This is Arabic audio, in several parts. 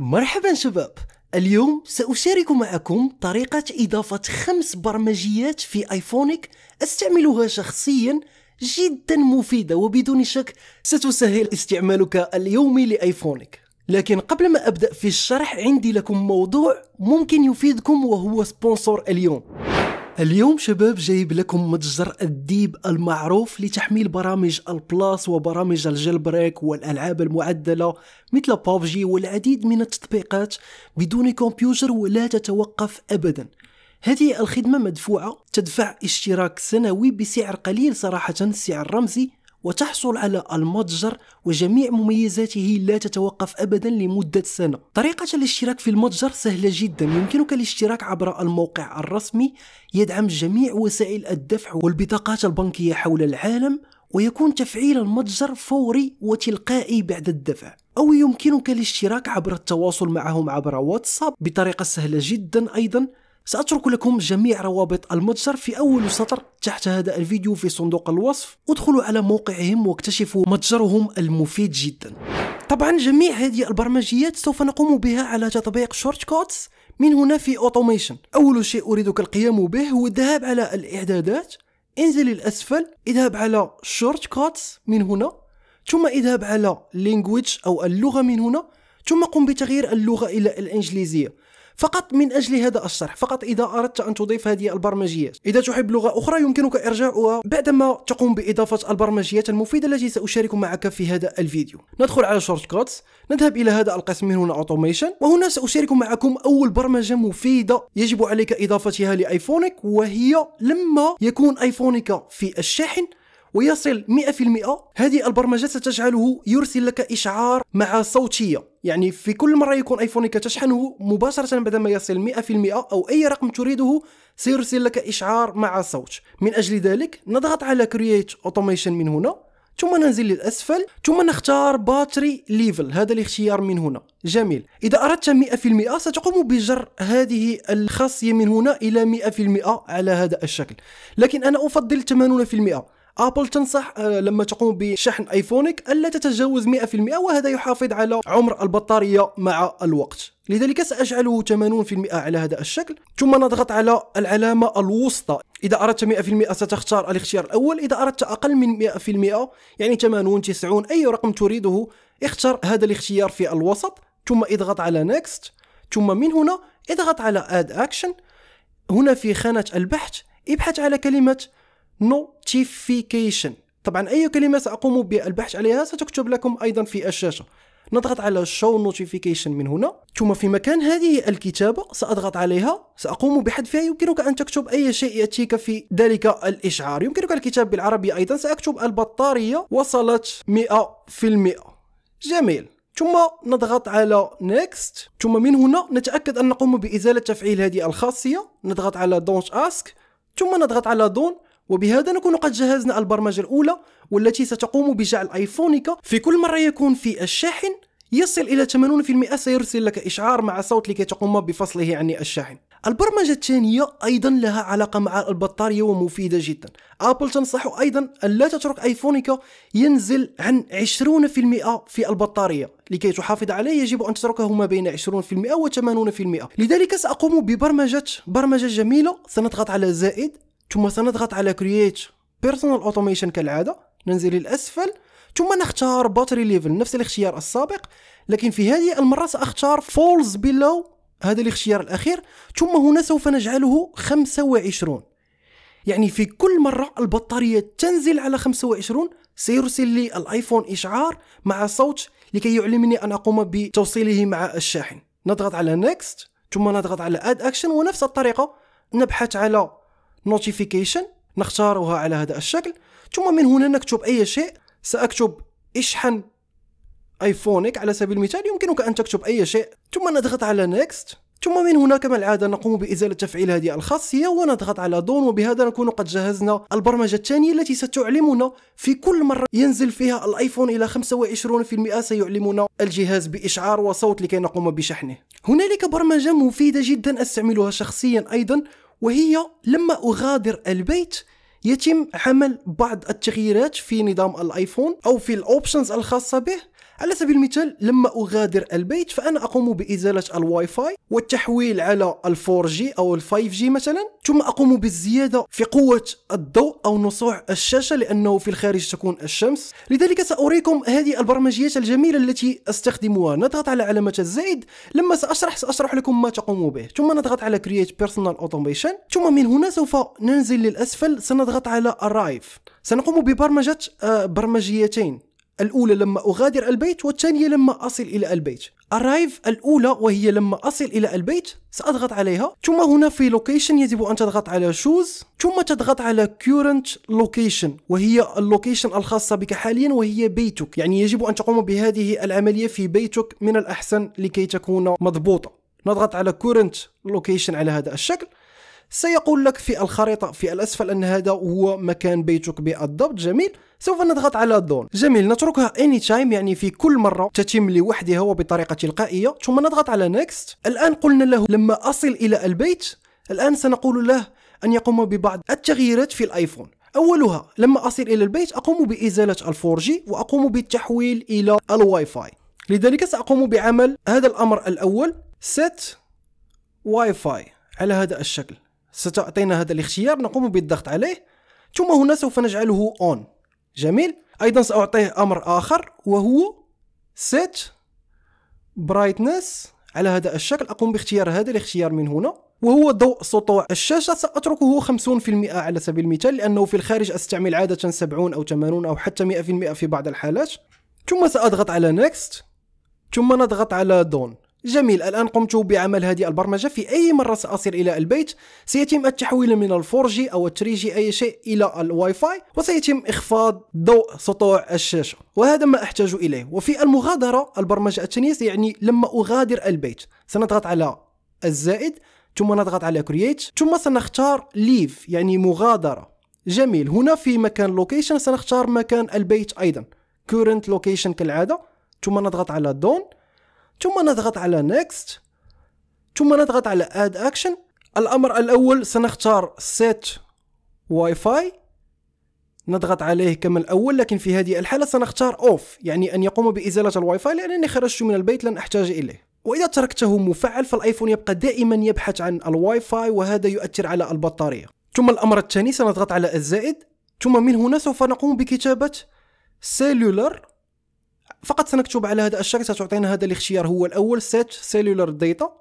مرحبا شباب اليوم سأشارك معكم طريقة إضافة خمس برمجيات في آيفونك أستعملها شخصيا جدا مفيدة وبدون شك ستسهل استعمالك اليومي لآيفونك لكن قبل ما أبدأ في الشرح عندي لكم موضوع ممكن يفيدكم وهو سبونسور اليوم اليوم شباب جايب لكم متجر الديب المعروف لتحميل برامج البلاس وبرامج الجلبريك والألعاب المعدلة مثل بابجي والعديد من التطبيقات بدون كمبيوتر ولا تتوقف أبدا هذه الخدمة مدفوعة تدفع اشتراك سنوي بسعر قليل صراحة سعر رمزي وتحصل على المتجر وجميع مميزاته لا تتوقف أبدا لمدة سنة طريقة الاشتراك في المتجر سهلة جدا يمكنك الاشتراك عبر الموقع الرسمي يدعم جميع وسائل الدفع والبطاقات البنكية حول العالم ويكون تفعيل المتجر فوري وتلقائي بعد الدفع أو يمكنك الاشتراك عبر التواصل معهم عبر واتساب بطريقة سهلة جدا أيضا سأترك لكم جميع روابط المتجر في أول سطر تحت هذا الفيديو في صندوق الوصف ادخلوا على موقعهم واكتشفوا متجرهم المفيد جدا طبعا جميع هذه البرمجيات سوف نقوم بها على تطبيق شورت كوتس من هنا في اوتوميشن اول شيء اريدك القيام به هو الذهاب على الاعدادات انزل الاسفل اذهب على شورت كوتس من هنا ثم اذهب على language او اللغه من هنا ثم قم بتغيير اللغه الى الانجليزيه فقط من أجل هذا الشرح فقط إذا أردت أن تضيف هذه البرمجيات إذا تحب لغة أخرى يمكنك إرجاعها بعدما تقوم بإضافة البرمجيات المفيدة التي سأشارك معك في هذا الفيديو ندخل على شورت كوتس نذهب إلى هذا القسم من هنا أوتوميشن وهنا سأشارك معكم أول برمجة مفيدة يجب عليك إضافتها لآيفونك وهي لما يكون آيفونك في الشاحن ويصل 100% هذه البرمجة ستجعله يرسل لك إشعار مع صوتية يعني في كل مرة يكون ايفونك تشحنه مباشرة بعد ما يصل 100% أو أي رقم تريده سيرسل لك إشعار مع صوت من أجل ذلك نضغط على كرييت اوتوميشن من هنا ثم ننزل للأسفل ثم نختار باتري ليفل هذا الاختيار من هنا جميل إذا أردت 100% ستقوم بجر هذه الخاصية من هنا إلى 100% على هذا الشكل لكن أنا أفضل 80% ابل تنصح آه، لما تقوم بشحن ايفونك الا تتجاوز 100% وهذا يحافظ على عمر البطاريه مع الوقت لذلك سأجعله 80% على هذا الشكل ثم نضغط على العلامة الوسطى إذا أردت 100% ستختار الاختيار الأول إذا أردت أقل من 100% يعني 80 90 أي رقم تريده اختر هذا الاختيار في الوسط ثم اضغط على نيكست ثم من هنا اضغط على اد اكشن هنا في خانة البحث ابحث على كلمة نوتيفيكيشن طبعا اي كلمه ساقوم بالبحث عليها ستكتب لكم ايضا في الشاشه نضغط على شو نوتيفيكيشن من هنا ثم في مكان هذه الكتابة سأضغط عليها سأقوم بحذفها يمكنك أن تكتب أي شيء يأتيك في ذلك الإشعار يمكنك الكتاب بالعربي أيضا سأكتب البطارية وصلت 100% جميل ثم نضغط على نيكست ثم من هنا نتأكد أن نقوم بإزالة تفعيل هذه الخاصية نضغط على دونت اسك ثم نضغط على دون وبهذا نكون قد جهزنا البرمجة الأولى والتي ستقوم بجعل آيفونك في كل مرة يكون في الشاحن يصل إلى 80% سيرسل لك إشعار مع صوت لكي تقوم بفصله عن الشاحن البرمجة الثانية أيضا لها علاقة مع البطارية ومفيدة جدا أبل تنصح أيضا أن لا تترك آيفونك ينزل عن 20% في البطارية لكي تحافظ عليه يجب أن تتركه ما بين 20% و 80% لذلك سأقوم ببرمجة برمجة جميلة سنضغط على زائد ثم سنضغط على كرييت بيرسونال اوتوميشن كالعاده ننزل للاسفل ثم نختار باتري ليفل نفس الاختيار السابق لكن في هذه المره ساختار فولز بيلو هذا الاختيار الاخير ثم هنا سوف نجعله 25 يعني في كل مرة البطارية تنزل على 25 سيرسل لي الايفون اشعار مع صوت لكي يعلمني ان اقوم بتوصيله مع الشاحن نضغط على نيكست ثم نضغط على اد اكشن ونفس الطريقة نبحث على notification نختارها على هذا الشكل ثم من هنا نكتب أي شيء سأكتب اشحن ايفونك على سبيل المثال يمكنك أن تكتب أي شيء ثم نضغط على next ثم من هنا كما العادة نقوم بإزالة تفعيل هذه الخاصية ونضغط على دون وبهذا نكون قد جهزنا البرمجة الثانية التي ستعلمنا في كل مرة ينزل فيها الآيفون إلى 25% سيعلمنا الجهاز بإشعار وصوت لكي نقوم بشحنه هنالك برمجة مفيدة جدا أستعملها شخصيا أيضا وهي لما أغادر البيت يتم عمل بعض التغييرات في نظام الايفون او في الاوبشنز الخاصه به على سبيل المثال لما أغادر البيت فأنا أقوم بإزالة الواي فاي والتحويل على الفور جي أو الفايف جي مثلا ثم أقوم بالزيادة في قوة الضوء أو نصوع الشاشة لأنه في الخارج تكون الشمس لذلك سأريكم هذه البرمجيات الجميلة التي أستخدمها نضغط على علامة الزائد لما سأشرح سأشرح لكم ما تقوم به ثم نضغط على Create Personal Automation ثم من هنا سوف ننزل للأسفل سنضغط على Arrive سنقوم ببرمجة آه، برمجيتين الأولى لما أغادر البيت والثانية لما أصل إلى البيت أرايف الأولى وهي لما أصل إلى البيت سأضغط عليها ثم هنا في لوكيشن يجب أن تضغط على شوز ثم تضغط على current location وهي اللوكيشن الخاصة بك حاليا وهي بيتك يعني يجب أن تقوم بهذه العملية في بيتك من الأحسن لكي تكون مضبوطة نضغط على current location على هذا الشكل سيقول لك في الخريطة في الأسفل أن هذا هو مكان بيتك بالضبط جميل سوف نضغط على دون جميل نتركها اني تايم يعني في كل مره تتم لوحدها وبطريقه تلقائيه ثم نضغط على نيكست الان قلنا له لما اصل الى البيت الان سنقول له ان يقوم ببعض التغييرات في الايفون اولها لما اصل الى البيت اقوم بازاله الفورجي واقوم بالتحويل الى الواي فاي لذلك ساقوم بعمل هذا الامر الاول سيت واي فاي على هذا الشكل ستعطينا هذا الاختيار نقوم بالضغط عليه ثم هنا سوف نجعله اون جميل ايضا ساعطيه امر اخر وهو set brightness على هذا الشكل اقوم باختيار هذا الاختيار من هنا وهو ضوء سطوع الشاشة سأتركه 50% على سبيل المثال لأنه في الخارج أستعمل عادة 70 أو 80 أو حتى 100% في بعض الحالات ثم سأضغط على next ثم نضغط على done جميل الآن قمت بعمل هذه البرمجة في أي مرة سأصل إلى البيت سيتم التحويل من الفورجي أو التريجي أي شيء إلى الواي فاي وسيتم إخفاض ضوء سطوع الشاشة وهذا ما أحتاج إليه وفي المغادرة البرمجة الثانية يعني لما أغادر البيت سنضغط على الزائد ثم نضغط على كرييت ثم سنختار ليف يعني مغادرة جميل هنا في مكان لوكيشن سنختار مكان البيت أيضا current location كالعادة ثم نضغط على done ثم نضغط على نيكست ثم نضغط على اد اكشن الامر الاول سنختار سيت واي فاي نضغط عليه كما الاول لكن في هذه الحاله سنختار اوف يعني ان يقوم بازاله الواي فاي لانني خرجت من البيت لن احتاج اليه واذا تركته مفعل فالايفون يبقى دائما يبحث عن الواي فاي وهذا يؤثر على البطاريه ثم الامر الثاني سنضغط على الزائد ثم من هنا سوف نقوم بكتابه سيلولر فقط سنكتب على هذا الشريط ستعطينا هذا الاختيار هو الاول سيت سيلولار داتا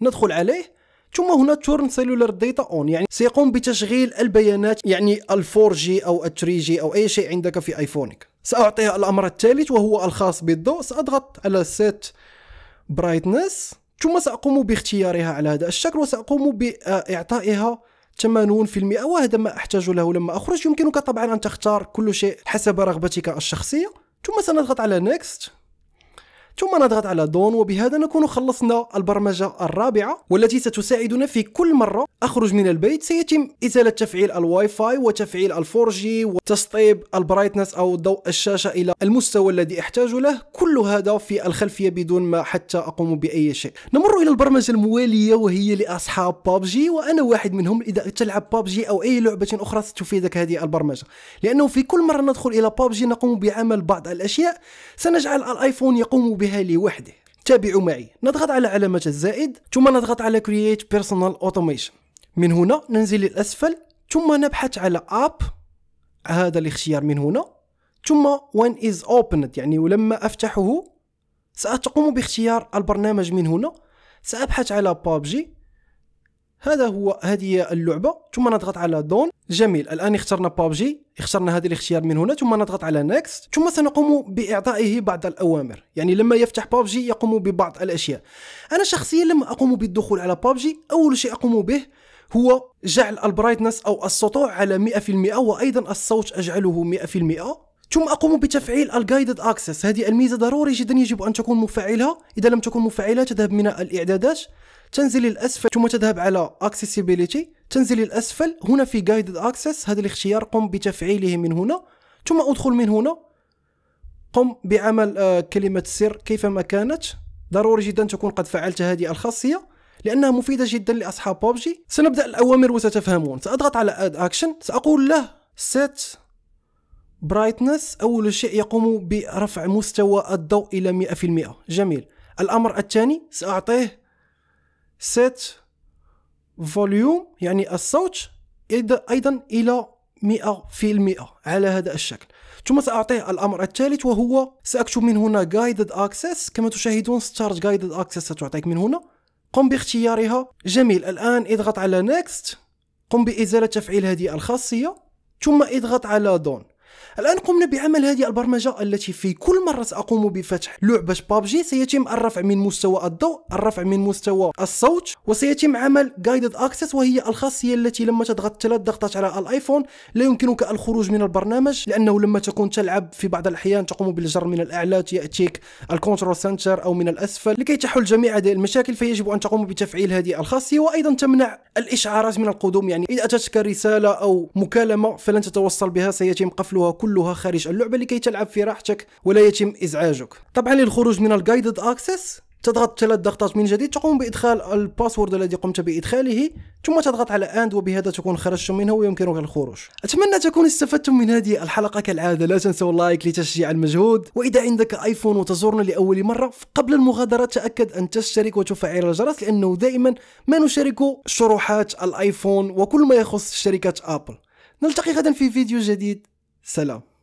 ندخل عليه ثم هنا تورن سيلولار داتا اون يعني سيقوم بتشغيل البيانات يعني ال 4 جي او ال 3 جي او اي شيء عندك في ايفونك ساعطيه الامر الثالث وهو الخاص بالضوء ساضغط على سيت برايتنس ثم ساقوم باختيارها على هذا الشكل وساقوم باعطائها 80% وهذا ما احتاج له لما اخرج يمكنك طبعا ان تختار كل شيء حسب رغبتك الشخصيه ثم سنضغط على نيكست ثم نضغط على دون وبهذا نكون خلصنا البرمجة الرابعة والتي ستساعدنا في كل مرة أخرج من البيت سيتم إزالة تفعيل الواي فاي وتفعيل الفورجي وتسطيب البرايتنس أو ضوء الشاشة إلى المستوى الذي أحتاج له كل هذا في الخلفية بدون ما حتى أقوم بأي شيء نمر إلى البرمجة الموالية وهي لأصحاب بابجي وأنا واحد منهم إذا تلعب بابجي أو أي لعبة أخرى ستفيدك هذه البرمجة لأنه في كل مرة ندخل إلى بابجي نقوم بعمل بعض الأشياء سنجعل الآيفون يقوم بها لوحده تابعوا معي نضغط على علامة الزائد ثم نضغط على Create Personal Automation من هنا ننزل للأسفل ثم نبحث على App هذا الاختيار من هنا ثم When is opened يعني ولما أفتحه سأقوم باختيار البرنامج من هنا سأبحث على PUBG هذا هو هذه اللعبه ثم نضغط على دون جميل الان اخترنا بابجي اخترنا هذا الاختيار من هنا ثم نضغط على نيكست ثم سنقوم باعطائه بعض الاوامر يعني لما يفتح بابجي يقوم ببعض الاشياء انا شخصيا لما اقوم بالدخول على بابجي اول شيء اقوم به هو جعل البرايتنس او السطوع على 100% وايضا الصوت اجعله 100% ثم اقوم بتفعيل الجايدد اكسس هذه الميزه ضروري جدا يجب ان تكون مفعلها اذا لم تكن مفعلها تذهب من الاعدادات تنزل الاسفل ثم تذهب على accessibility تنزل الاسفل هنا في جايدد access هذا الاختيار قم بتفعيله من هنا ثم ادخل من هنا قم بعمل آه، كلمه سر كيفما كانت ضروري جدا تكون قد فعلت هذه الخاصيه لانها مفيده جدا لاصحاب بوبجي سنبدا الاوامر وستفهمون ساضغط على اد اكشن ساقول له set برايتنس أول شيء يقوم برفع مستوى الضوء إلى 100% جميل الأمر الثاني سأعطيه set فوليوم يعني الصوت أيضا إلى 100% على هذا الشكل ثم سأعطيه الأمر الثالث وهو سأكتب من هنا guided access كما تشاهدون start guided access ستعطيك من هنا قم باختيارها جميل الآن اضغط على next قم بإزالة تفعيل هذه الخاصية ثم اضغط على done الآن قمنا بعمل هذه البرمجة التي في كل مرة سأقوم بفتح لعبة بابجي سيتم الرفع من مستوى الضوء الرفع من مستوى الصوت وسيتم عمل Guided اكسس وهي الخاصية التي لما تضغط ثلاث ضغطات على الايفون لا يمكنك الخروج من البرنامج لأنه لما تكون تلعب في بعض الأحيان تقوم بالجر من الأعلى يأتيك الكنترول سنتر أو من الأسفل لكي تحل جميع هذه المشاكل فيجب أن تقوم بتفعيل هذه الخاصية وأيضا تمنع الإشعارات من القدوم يعني إذا أتتك رسالة أو مكالمة فلن تتوصل بها سيتم قفلها تفعلها كلها خارج اللعبة لكي تلعب في راحتك ولا يتم إزعاجك طبعا للخروج من الجايدد أكسس تضغط ثلاث ضغطات من جديد تقوم بإدخال الباسورد الذي قمت بإدخاله ثم تضغط على اند وبهذا تكون خرجت منه ويمكنك الخروج اتمنى تكونوا استفدتم من هذه الحلقه كالعاده لا تنسوا اللايك لتشجيع المجهود واذا عندك ايفون وتزورنا لاول مره قبل المغادره تاكد ان تشترك وتفعل الجرس لانه دائما ما نشارك شروحات الايفون وكل ما يخص شركه ابل نلتقي غدا في فيديو جديد سلام